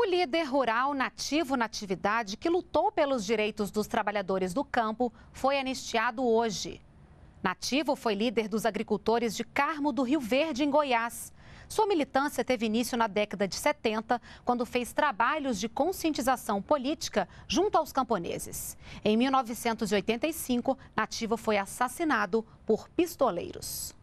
O líder rural nativo na atividade que lutou pelos direitos dos trabalhadores do campo foi anistiado hoje. Nativo foi líder dos agricultores de Carmo do Rio Verde, em Goiás. Sua militância teve início na década de 70, quando fez trabalhos de conscientização política junto aos camponeses. Em 1985, Nativo foi assassinado por pistoleiros.